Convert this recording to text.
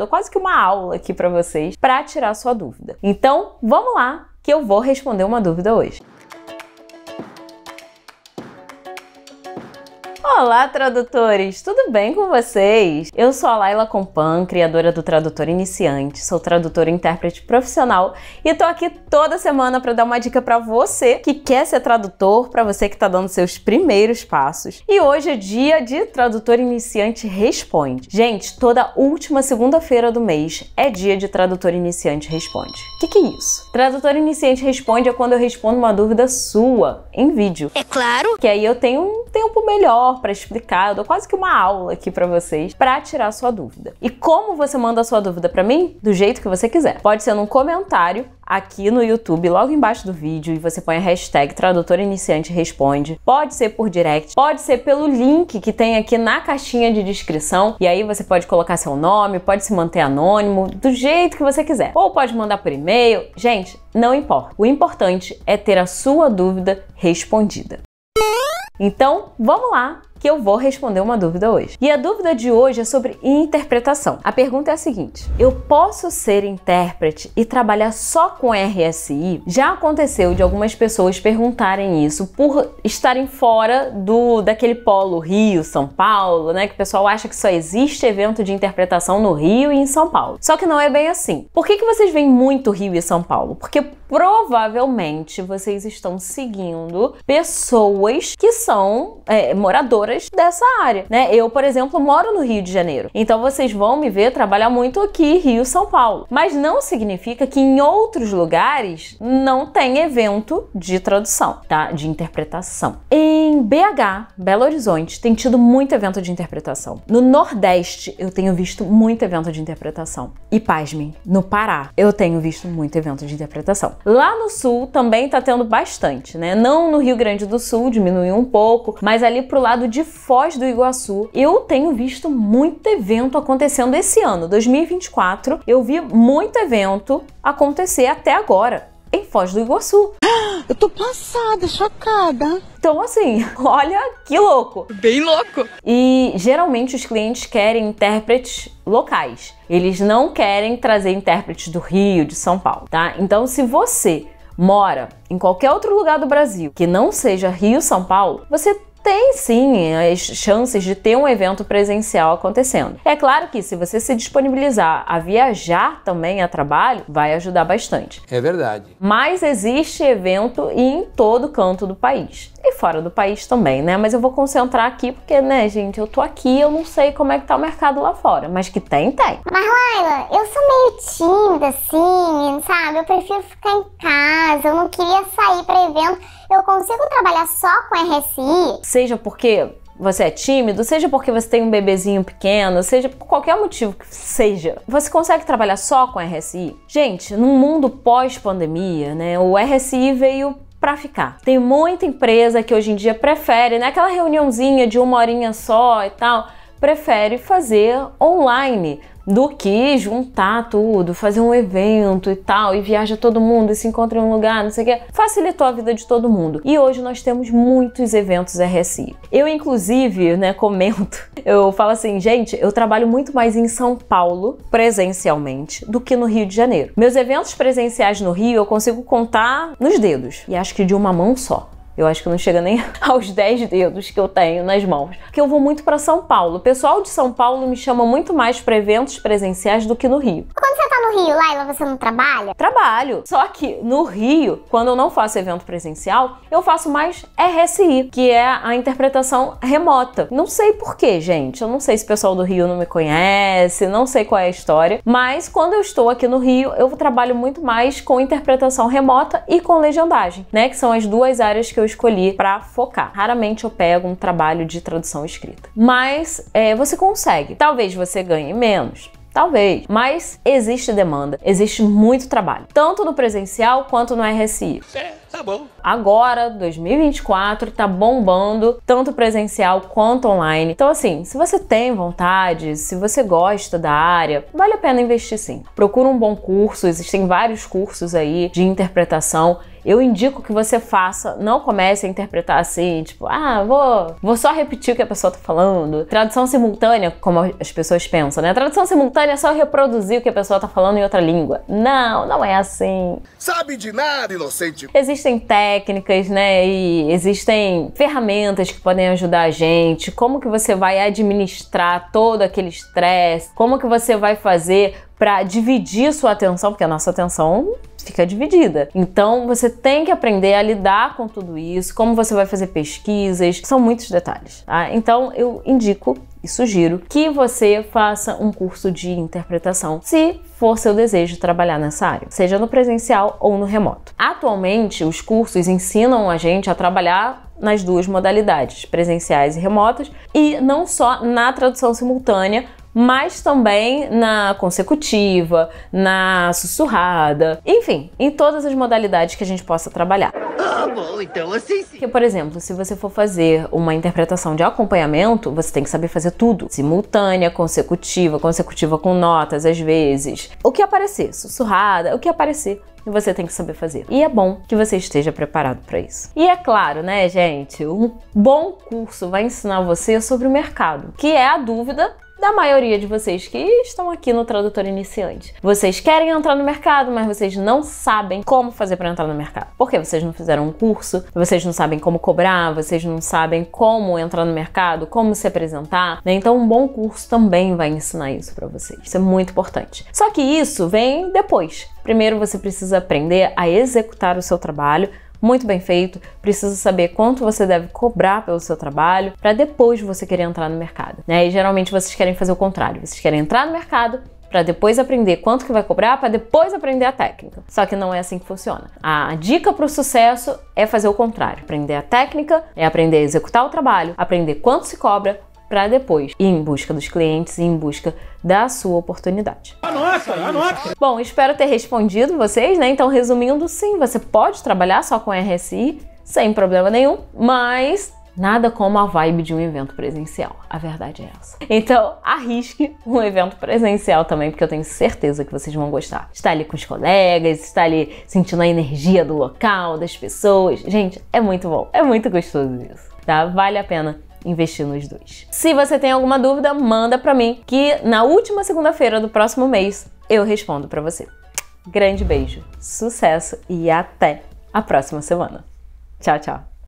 Dou quase que uma aula aqui para vocês para tirar sua dúvida. Então, vamos lá que eu vou responder uma dúvida hoje. Olá, tradutores! Tudo bem com vocês? Eu sou a Laila Compan, criadora do Tradutor Iniciante, sou tradutora e intérprete profissional e tô aqui toda semana para dar uma dica para você que quer ser tradutor, para você que está dando seus primeiros passos. E hoje é dia de Tradutor Iniciante Responde. Gente, toda última segunda-feira do mês é dia de Tradutor Iniciante Responde. O que, que é isso? Tradutor Iniciante Responde é quando eu respondo uma dúvida sua em vídeo. É claro! Que aí eu tenho um tempo melhor para para explicar, eu dou quase que uma aula aqui para vocês para tirar a sua dúvida. E como você manda a sua dúvida para mim? Do jeito que você quiser. Pode ser num comentário aqui no YouTube, logo embaixo do vídeo, e você põe a hashtag Tradutor Iniciante Responde. Pode ser por direct, pode ser pelo link que tem aqui na caixinha de descrição, e aí você pode colocar seu nome, pode se manter anônimo, do jeito que você quiser. Ou pode mandar por e-mail. Gente, não importa. O importante é ter a sua dúvida respondida. Então, vamos lá que eu vou responder uma dúvida hoje. E a dúvida de hoje é sobre interpretação. A pergunta é a seguinte: eu posso ser intérprete e trabalhar só com RSI? Já aconteceu de algumas pessoas perguntarem isso por estarem fora do daquele polo Rio, São Paulo, né? Que o pessoal acha que só existe evento de interpretação no Rio e em São Paulo. Só que não é bem assim. Por que, que vocês veem muito Rio e São Paulo? Porque provavelmente vocês estão seguindo pessoas que são é, moradoras dessa área, né? Eu, por exemplo, moro no Rio de Janeiro, então vocês vão me ver trabalhar muito aqui, Rio, São Paulo. Mas não significa que em outros lugares não tem evento de tradução, tá? De interpretação. Em BH, Belo Horizonte, tem tido muito evento de interpretação. No Nordeste, eu tenho visto muito evento de interpretação. E pasmem, no Pará, eu tenho visto muito evento de interpretação. Lá no Sul também tá tendo bastante, né? Não no Rio Grande do Sul, diminuiu um pouco, mas ali pro lado de de Foz do Iguaçu, eu tenho visto muito evento acontecendo esse ano, 2024. Eu vi muito evento acontecer até agora em Foz do Iguaçu. Eu tô passada, chocada. Então, assim, olha que louco. Bem louco. E geralmente os clientes querem intérpretes locais. Eles não querem trazer intérpretes do Rio, de São Paulo, tá? Então, se você mora em qualquer outro lugar do Brasil que não seja Rio, São Paulo, você tem sim as chances de ter um evento presencial acontecendo. É claro que se você se disponibilizar a viajar também a trabalho, vai ajudar bastante. É verdade. Mas existe evento em todo canto do país. E fora do país também, né? Mas eu vou concentrar aqui porque, né, gente, eu tô aqui, eu não sei como é que tá o mercado lá fora, mas que tem, tem. Mas Laila, eu sou meio tímida assim, sabe? Eu prefiro ficar em casa, eu não queria sair para evento eu consigo trabalhar só com RSI? Seja porque você é tímido, seja porque você tem um bebezinho pequeno, seja por qualquer motivo que seja, você consegue trabalhar só com RSI? Gente, num mundo pós-pandemia, né, o RSI veio para ficar. Tem muita empresa que hoje em dia prefere, né, aquela reuniãozinha de uma horinha só e tal, prefere fazer online do que juntar tudo, fazer um evento e tal, e viaja todo mundo e se encontra em um lugar, não sei o que. Facilitou a vida de todo mundo. E hoje nós temos muitos eventos RSI. Eu, inclusive, né, comento, eu falo assim, gente, eu trabalho muito mais em São Paulo presencialmente do que no Rio de Janeiro. Meus eventos presenciais no Rio eu consigo contar nos dedos, e acho que de uma mão só. Eu acho que não chega nem aos 10 dedos que eu tenho nas mãos. Que eu vou muito para São Paulo. O pessoal de São Paulo me chama muito mais para eventos presenciais do que no Rio. Quando você tá no Rio, Laila, você não trabalha? Trabalho. Só que no Rio, quando eu não faço evento presencial, eu faço mais RSI, que é a interpretação remota. Não sei por quê, gente. Eu não sei se o pessoal do Rio não me conhece, não sei qual é a história. Mas quando eu estou aqui no Rio, eu trabalho muito mais com interpretação remota e com legendagem, né? Que são as duas áreas que eu escolhi para focar. Raramente eu pego um trabalho de tradução escrita. Mas é, você consegue. Talvez você ganhe menos. Talvez, mas existe demanda, existe muito trabalho, tanto no presencial quanto no RSI. Certo. É. Tá bom. Agora, 2024, tá bombando, tanto presencial quanto online. Então, assim, se você tem vontade, se você gosta da área, vale a pena investir sim. Procura um bom curso, existem vários cursos aí de interpretação. Eu indico que você faça, não comece a interpretar assim, tipo, ah, vou, vou só repetir o que a pessoa tá falando. Tradução simultânea, como as pessoas pensam, né? Tradução simultânea é só reproduzir o que a pessoa tá falando em outra língua. Não, não é assim. Sabe de nada, inocente. Existe existem técnicas, né? E existem ferramentas que podem ajudar a gente. Como que você vai administrar todo aquele estresse? Como que você vai fazer para dividir sua atenção, porque a nossa atenção fica dividida. Então você tem que aprender a lidar com tudo isso, como você vai fazer pesquisas, são muitos detalhes. Tá? Então eu indico e sugiro que você faça um curso de interpretação, se for seu desejo trabalhar nessa área, seja no presencial ou no remoto. Atualmente, os cursos ensinam a gente a trabalhar nas duas modalidades, presenciais e remotas, e não só na tradução simultânea, mas também na consecutiva, na sussurrada, enfim, em todas as modalidades que a gente possa trabalhar bom, então assim sim. Porque, por exemplo, se você for fazer uma interpretação de acompanhamento, você tem que saber fazer tudo. Simultânea, consecutiva, consecutiva com notas, às vezes. O que aparecer, sussurrada, o que aparecer e você tem que saber fazer. E é bom que você esteja preparado para isso. E é claro, né, gente, um bom curso vai ensinar você sobre o mercado, que é a dúvida da maioria de vocês que estão aqui no Tradutor Iniciante. Vocês querem entrar no mercado, mas vocês não sabem como fazer para entrar no mercado. Porque vocês não fizeram um curso, vocês não sabem como cobrar, vocês não sabem como entrar no mercado, como se apresentar. Né? Então, um bom curso também vai ensinar isso para vocês. Isso é muito importante. Só que isso vem depois. Primeiro, você precisa aprender a executar o seu trabalho muito bem feito, precisa saber quanto você deve cobrar pelo seu trabalho para depois você querer entrar no mercado. Né? E geralmente vocês querem fazer o contrário, vocês querem entrar no mercado para depois aprender quanto que vai cobrar, para depois aprender a técnica. Só que não é assim que funciona. A dica para o sucesso é fazer o contrário. Aprender a técnica é aprender a executar o trabalho, aprender quanto se cobra, para depois ir em busca dos clientes e em busca da sua oportunidade. Anota, anota! Bom, espero ter respondido vocês, né? Então, resumindo, sim, você pode trabalhar só com RSI, sem problema nenhum, mas Nada como a vibe de um evento presencial. A verdade é essa. Então, arrisque um evento presencial também, porque eu tenho certeza que vocês vão gostar. Estar ali com os colegas, estar ali sentindo a energia do local, das pessoas. Gente, é muito bom. É muito gostoso isso, tá? Vale a pena investir nos dois. Se você tem alguma dúvida, manda para mim que na última segunda-feira do próximo mês eu respondo para você. Grande beijo, sucesso e até a próxima semana. Tchau, tchau.